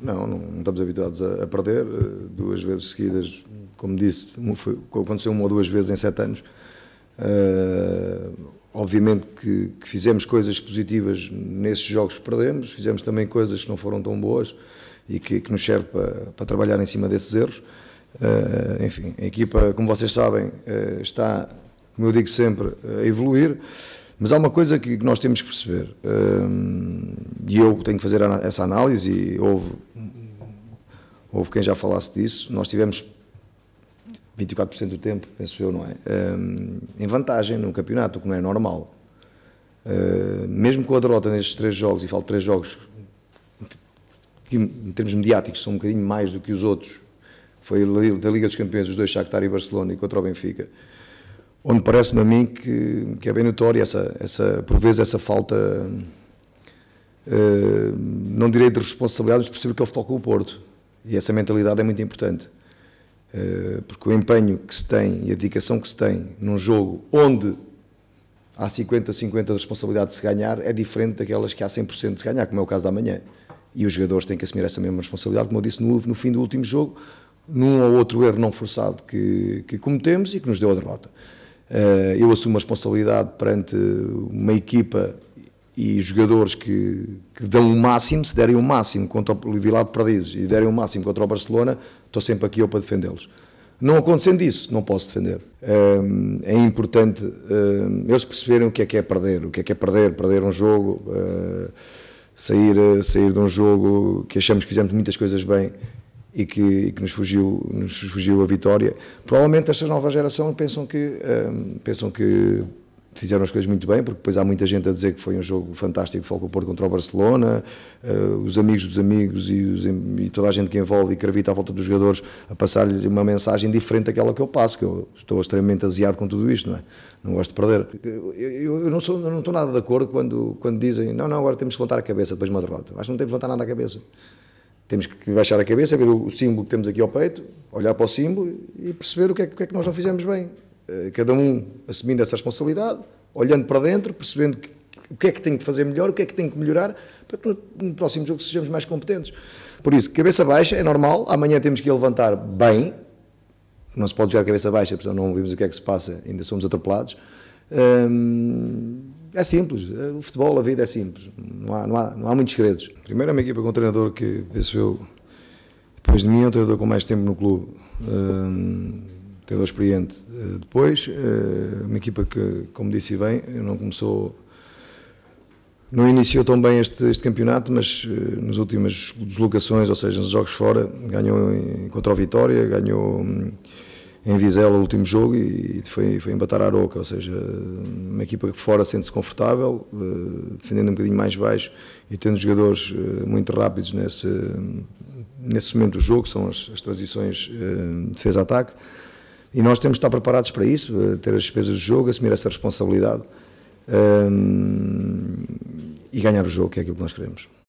Não, não, não estamos habituados a, a, perder. Eh, duas vezes seguidas, como disse, foi, aconteceu uma ou duas vezes em sete anos. Uh, obviamente que, que, fizemos coisas positivas nesses jogos que perdemos, fizemos também coisas que não foram tão boas e que, que nos serve para, para, trabalhar em cima desses erros. Uh, enfim, a equipa, como vocês sabem, uh, está, como eu digo sempre, a evoluir. Mas há uma coisa que nós temos que perceber, e eu tenho que fazer essa análise, e houve houve quem já falasse disso, nós tivemos 24% do tempo, penso eu, não é? em vantagem no campeonato, o que não é normal. mesmo com a derrota nestes três jogos, e falo três jogos que, em termos mediáticos, são um bocadinho mais do que os outros, foi da Liga dos Campeões, os dois, Shakhtar e Barcelona, e contra o Benfica, onde parece-me a mim que, que é bem notório essa, essa, por vezes, essa falta, uh, não direi de responsabilidade, mas percebo que ele é toca o Porto e essa mentalidade é muito importante. Eh, porque o empenho que se tem e a dedicação que se tem num jogo onde há 50-50 de responsabilidade de se ganhar é diferente daquelas que há 100% de se ganhar, como é o caso da manhã. E os jogadores têm que assumir essa mesma responsabilidade, como eu disse no, no fim do último jogo, num ou outro erro não forçado que, que cometemos e que nos deu a derrota. Eh, eu assumo a responsabilidade perante uma equipa e jogadores que, que, dão o máximo, se derem o máximo contra o Vila de Perdizes e derem o máximo contra o Barcelona, estou sempre aqui eu para defendê-los. Não acontecendo isso, não posso defender. Hum, é importante hum, eles perceberem o que é que é perder, o que é que é perder, perder um jogo, hum, sair, sair de um jogo que achamos que fizemos muitas coisas bem e que, e que nos, fugiu, nos fugiu a vitória. Provavelmente esta nova geração pensam que, pensam que fizeram as coisas muito bem, porque depois há muita gente a dizer que foi um jogo fantástico de Foco Porto contra o Barcelona, uh, os amigos dos amigos e, os, e, toda a gente que envolve e gravita à volta dos jogadores a passar-lhe uma mensagem diferente daquela que eu passo, que eu estou extremamente aziado com tudo isto, não é? Não gosto de perder. Eu, eu, não, sou, eu não estou nada de acordo quando, quando dizem, não, não, agora temos que levantar a cabeça depois de uma derrota. Acho que não temos que levantar nada à cabeça. Temos que baixar a cabeça, ver o símbolo que temos aqui ao peito, olhar para o símbolo e perceber o que é, o que, é que nós não fizemos bem. Eh, cada um assumindo essa responsabilidade, olhando para dentro, percebendo que, o que é que tem que fazer melhor, o que é que tem que melhorar, para que no, no próximo jogo sejamos mais competentes. Por isso, cabeça baixa é normal, amanhã temos que levantar bem, não se pode jogar cabeça baixa, porque não vimos o que é que se passa, ainda somos atropelados. Hum, é simples, eh, o futebol, a vida é simples, não há, não há, não há muitos segredos. Primeiro é uma equipa com um treinador que, percebeu, depois de mim, é um treinador com mais tempo no clube. Hum, treinador é experiente. Eh, depois, eh, uma equipa que, como disse bem, não começou, não iniciou tão bem este, este campeonato, mas eh, nas últimas deslocações, ou seja, nos jogos fora, ganhou em, contra o Vitória, ganhou hum, em Vizela o último jogo e foi, foi embatar a Aroca, ou seja, uma equipa que fora sente-se confortável, defendendo um bocadinho mais baixo e tendo jogadores muito rápidos nesse, nesse momento do jogo, são as, as transições defesa-ataque. E nós temos de estar preparados para isso, eh, ter as despesas do jogo, assumir essa responsabilidade ehm, e ganhar o jogo, que é aquilo que nós queremos.